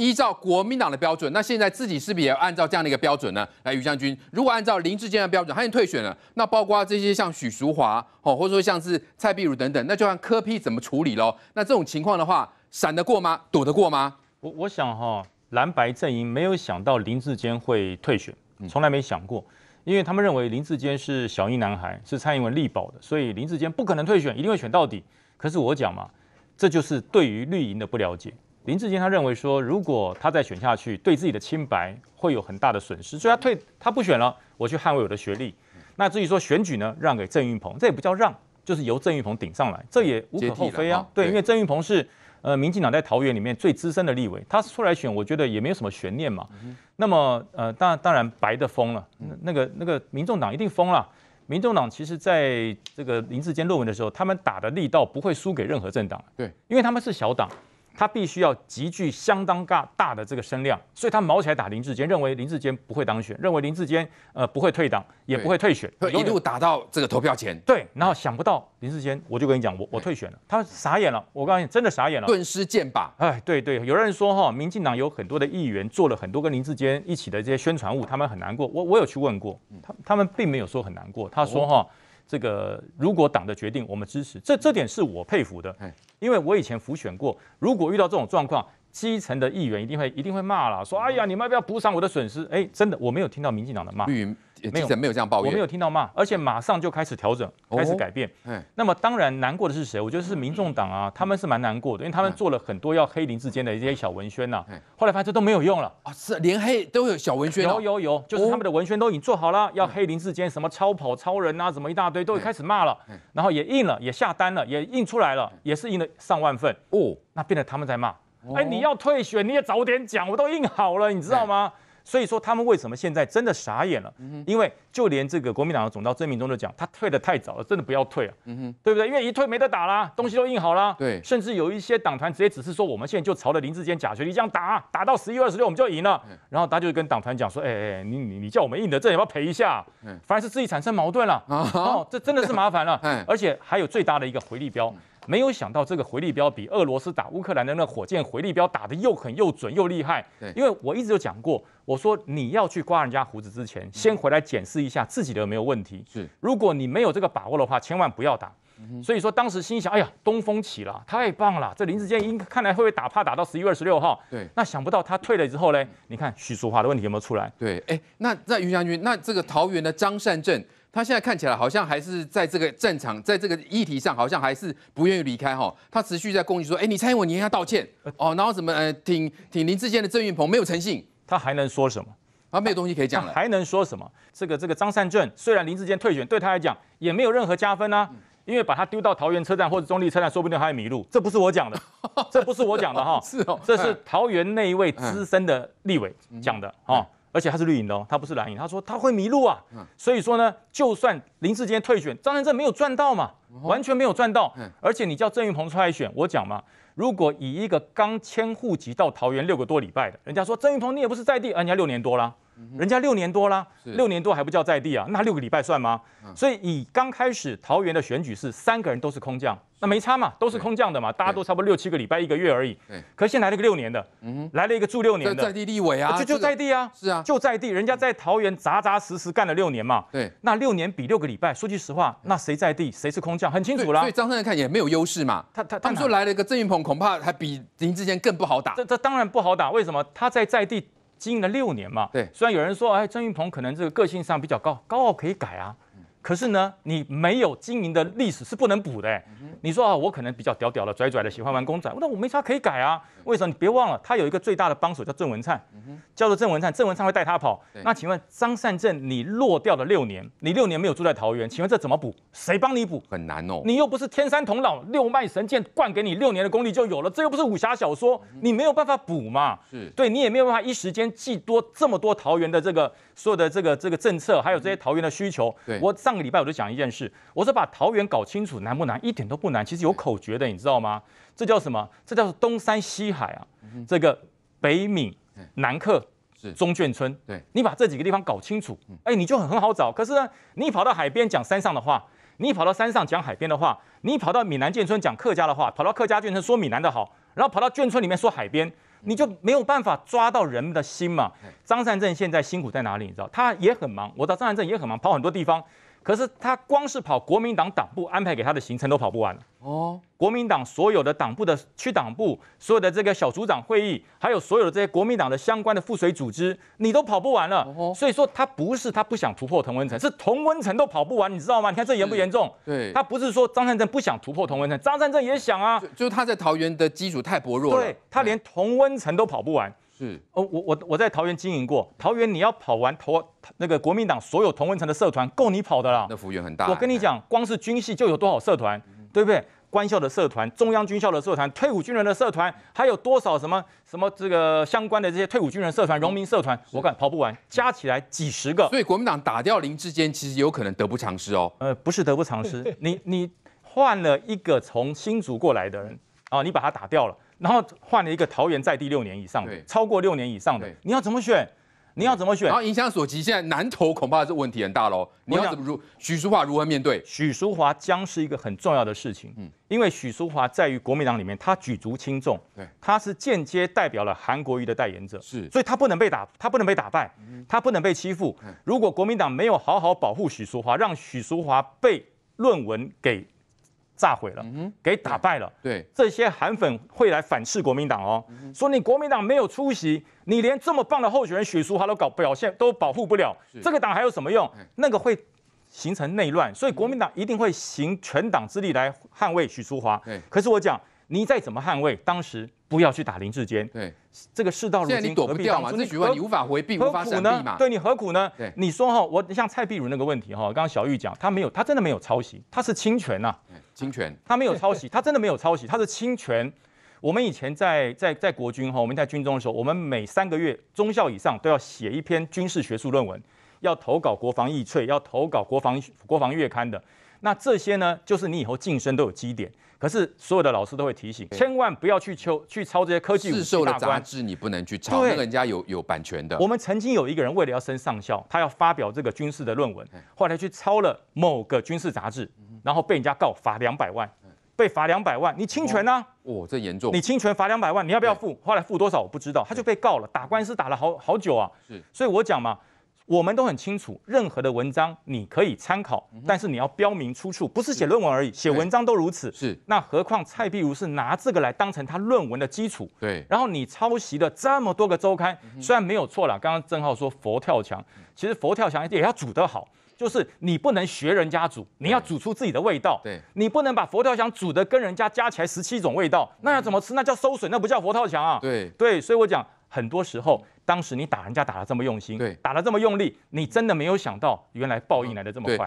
依照国民党的标准，那现在自己是不是也要按照这样的一个标准呢？来，于将军，如果按照林志坚的标准，他已经退选了，那包括这些像许淑华哦，或者说像是蔡碧如等等，那就看柯批怎么处理喽。那这种情况的话，闪得过吗？躲得过吗？我我想哈，蓝白阵营没有想到林志坚会退选，从来没想过，因为他们认为林志坚是小鹰男孩，是蔡英文力保的，所以林志坚不可能退选，一定会选到底。可是我讲嘛，这就是对于绿营的不了解。林志坚他认为说，如果他再选下去，对自己的清白会有很大的损失，所以他退，他不选了，我去捍卫我的学历。那至于说选举呢，让给郑玉鹏，这也不叫让，就是由郑玉鹏顶上来，这也无可厚非啊。对，因为郑玉鹏是呃，民进党在桃园里面最资深的立委，他出来选，我觉得也没有什么悬念嘛。那么呃，当然当然白的疯了，那个那个民众党一定疯了。民众党其实在这个林志坚论文的时候，他们打的力道不会输给任何政党，对，因为他们是小党。他必须要集聚相当大大的这个声量，所以他毛起来打林志坚，认为林志坚不会当选，认为林志坚呃不会退党，也不会退选，一路打到这个投票前。对，然后想不到林志坚，我就跟你讲，我我退选了，他傻眼了。我告诉你，真的傻眼了，顿失剑拔。哎，对对，有人说哈，民进党有很多的议员做了很多跟林志坚一起的这些宣传物，他们很难过。我我有去问过他，他们并没有说很难过，他说哈。这个如果党的决定，我们支持，这这点是我佩服的，因为我以前浮选过，如果遇到这种状况。基层的议员一定会一定会骂了，说：“哎呀，你们要不要补偿我的损失？”哎，真的，我没有听到民进党的骂。没有没有这样抱怨，我没有听到骂，而且马上就开始调整，开始改变。那么当然难过的是谁？我觉得是民众党啊，他们是蛮难过的，因为他们做了很多要黑林志坚的一些小文宣呐。嗯。后来发现都没有用了啊，是连黑都有小文宣。有有有，就是他们的文宣都已经做好了，要黑林志坚什么超跑、超人啊，什么一大堆，都开始骂了。然后也印了，也下单了，也印出来了，也是印了上万份。哦，那变得他们在骂。哎，你要退选，你也早点讲，我都印好了，你知道吗？所以说他们为什么现在真的傻眼了？因为就连这个国民党的总召曾人忠都讲，他退得太早了，真的不要退啊，对不对？因为一退没得打啦，东西都印好啦。对。甚至有一些党团直接只是说，我们现在就朝着林志坚、贾学立这样打，打到十一二十六，我们就赢了。然后他就跟党团讲说，哎哎，你你你叫我们印的，这也要赔一下，凡是自己产生矛盾了，哦，这真的是麻烦了。而且还有最大的一个回力标。没有想到这个回力标比俄罗斯打乌克兰的那火箭回力标打得又狠又准又厉害。因为我一直有讲过，我说你要去刮人家胡子之前，先回来检视一下自己的有没有问题。是，如果你没有这个把握的话，千万不要打。所以说当时心想，哎呀，东风起了，太棒了，这林志坚应看来会不会打怕，打到十一月二十六号。对，那想不到他退了之后呢，你看许淑华的问题有没有出来？对，哎，那那于将军，那这个桃园的张善政。他现在看起来好像还是在这个战场，在这个议题上，好像还是不愿意离开哈。他持续在攻击说，哎，你参与我，你应该道歉哦。然后什么，呃，挺挺林志坚的郑运鹏没有诚信，他还能说什么？他没有东西可以讲了。还能说什么？这个这个张善政，虽然林志坚退选对他来讲也没有任何加分啊，因为把他丢到桃园车站或者中立车站，说不定他会迷路。这不是我讲的，这不是我讲的哈。是哦，这是桃园那一位资深的立委讲的啊。而且他是绿营的哦，他不是蓝营。他说他会迷路啊，所以说呢，就算林志坚退选，张仁正没有赚到嘛，完全没有赚到。而且你叫郑云鹏出来选，我讲嘛，如果以一个刚迁户籍到桃园六个多礼拜的人家说，郑云鹏你也不是在地，人家六年多了。人家六年多了，六年多还不叫在地啊？那六个礼拜算吗？所以以刚开始桃园的选举是三个人都是空降，那没差嘛，都是空降的嘛，大家都差不多六七个礼拜一个月而已。可可现在来了个六年的，嗯，来了一个住六年的在地立委啊，就就在地啊，是啊，就在地，人家在桃园扎扎实实干了六年嘛。对。那六年比六个礼拜，说句实话，那谁在地，谁是空降，很清楚啦。所以张三看也没有优势嘛。他他他说来了一个郑云鹏，恐怕还比林志坚更不好打。这这当然不好打，为什么？他在在地。经营了六年嘛，对，虽然有人说，哎，曾云鹏可能这个个性上比较高，高傲可以改啊。可是呢，你没有经营的历史是不能补的。你说啊，我可能比较屌屌的拽拽的，喜欢玩公仔。那我没啥可以改啊？为什么？你别忘了，他有一个最大的帮手叫郑文灿，叫做郑文灿。郑文灿会带他跑。那请问张善政，你落掉了六年，你六年没有住在桃园，请问这怎么补？谁帮你补？很难哦。你又不是天山童姥六脉神剑灌给你六年的功力就有了，这又不是武侠小说，你没有办法补嘛？是对，你也没有办法一时间记多这么多桃园的这个所有的这个这个政策，还有这些桃园的需求。对我上。个礼拜我就讲一件事，我是把桃园搞清楚难不难？一点都不难，其实有口诀的，你知道吗？这叫什么？这叫做东山西海啊，这个北闽南客是中眷村。对，你把这几个地方搞清楚，哎，你就很很好找。可是呢，你跑到海边讲山上的话，你跑到山上讲海边的话，你跑到闽南眷村讲客家的话，跑到客家眷村说闽南的好，然后跑到眷村里面说海边，你就没有办法抓到人们的心嘛。张善政现在辛苦在哪里？你知道？他也很忙，我到张善政也很忙，跑很多地方。可是他光是跑国民党党部安排给他的行程都跑不完哦，国民党所有的党部的区党部、所有的这个小组长会议，还有所有的这些国民党的相关的赋水组织，你都跑不完了。所以说他不是他不想突破同温层，是同温层都跑不完，你知道吗？你看这严不严重？对，他不是说张善政不想突破同温层，张善政也想啊，就是他在桃园的基础太薄弱了，他连同温层都跑不完。是哦，我我我在桃园经营过，桃园你要跑完投那个国民党所有同文城的社团，够你跑的啦。那幅员很大，我跟你讲，光是军系就有多少社团，对不对？官校的社团、中央军校的社团、退伍军人的社团，还有多少什么什么这个相关的这些退伍军人社团、荣民社团，我敢跑不完，加起来几十个。所以国民党打掉林志坚，其实有可能得不偿失哦。呃，不是得不偿失，你你换了一个从新竹过来的人啊，你把他打掉了。然后换了一个桃园在地六年以上的，超过六年以上的，你要怎么选？你要怎么选？然后影响所及，现在南投恐怕是问题很大喽。你要怎么如许淑华如何面对？许淑华将是一个很重要的事情。嗯，因为许淑华在于国民党里面，他举足轻重。对，他是间接代表了韩国瑜的代言者。是，所以他不能被打，他不能被打败，他不能被欺负。如果国民党没有好好保护许淑华，让许淑华被论文给。炸毁了，给打败了。对这些韩粉会来反斥国民党哦，说你国民党没有出席，你连这么棒的候选人许淑华都搞表现都保护不了，这个党还有什么用？那个会形成内乱，所以国民党一定会行全党之力来捍卫许淑华。可是我讲你再怎么捍卫，当时。不要去打林志坚。对，这个事到如今何必掉嘛？你问你无法回避，无法闪避嘛。对你何苦呢？你说哈，我像蔡碧如那个问题哈，刚刚小玉讲，他没有，他真的没有抄袭，他是侵权呐。侵权。他没有抄袭，他真的没有抄袭，他是侵权。我们以前在在在国军哈，我们在军中的时候，我们每三个月中校以上都要写一篇军事学术论文，要投稿国防易萃，要投稿国防国防月刊的。那这些呢，就是你以后晋升都有基点。可是所有的老师都会提醒，千万不要去抄去抄这些科技股。刊杂志，你不能去抄，因为人家有有版权的。我们曾经有一个人为了要升上校，他要发表这个军事的论文，后来去抄了某个军事杂志，然后被人家告，罚两百万，被罚两百万，你侵权呐！哦，这严重！你侵权罚两百万，你要不要付？后来付多少我不知道，他就被告了，打官司打了好好久啊。是，所以我讲嘛。我们都很清楚，任何的文章你可以参考，但是你要标明出处，不是写论文而已，写文章都如此。是，那何况蔡璧如是拿这个来当成他论文的基础。对。然后你抄袭了这么多个周刊，虽然没有错了。刚刚郑浩说佛跳墙，其实佛跳墙也要煮得好，就是你不能学人家煮，你要煮出自己的味道。对。你不能把佛跳墙煮的跟人家加起来十七种味道，那要怎么吃？那叫收水，那不叫佛跳墙啊。对对，所以我讲。很多时候，当时你打人家打得这么用心，打得这么用力，你真的没有想到，原来报应来的这么快。